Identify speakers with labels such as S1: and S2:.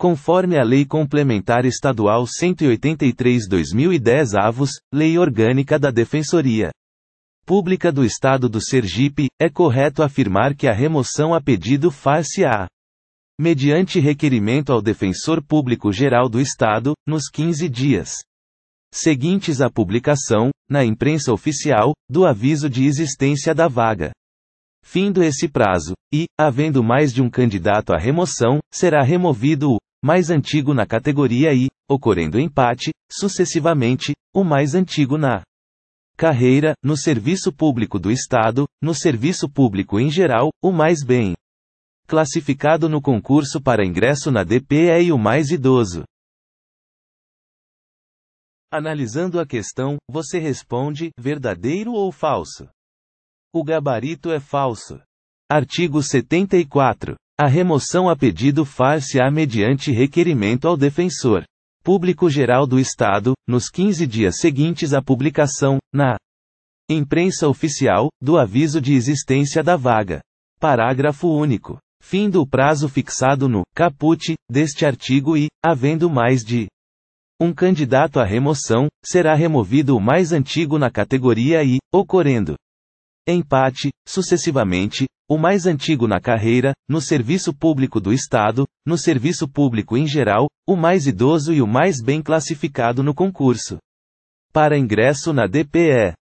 S1: conforme a Lei Complementar Estadual 183-2010 avos, Lei Orgânica da Defensoria Pública do Estado do Sergipe, é correto afirmar que a remoção a pedido faz se a mediante requerimento ao Defensor Público Geral do Estado, nos 15 dias seguintes à publicação, na imprensa oficial, do aviso de existência da vaga. Findo esse prazo, e, havendo mais de um candidato à remoção, será removido o mais antigo na categoria e, ocorrendo empate, sucessivamente, o mais antigo na carreira, no serviço público do Estado, no serviço público em geral, o mais bem classificado no concurso para ingresso na DP é o mais idoso. Analisando a questão, você responde: verdadeiro ou falso? O gabarito é falso. Artigo 74. A remoção a pedido far-se-á mediante requerimento ao defensor público geral do Estado, nos 15 dias seguintes à publicação, na imprensa oficial, do aviso de existência da vaga. Parágrafo único. Fim do prazo fixado no caput deste artigo e, havendo mais de um candidato à remoção, será removido o mais antigo na categoria e, ocorrendo empate, sucessivamente, o mais antigo na carreira, no serviço público do Estado, no serviço público em geral, o mais idoso e o mais bem classificado no concurso. Para ingresso na DPE.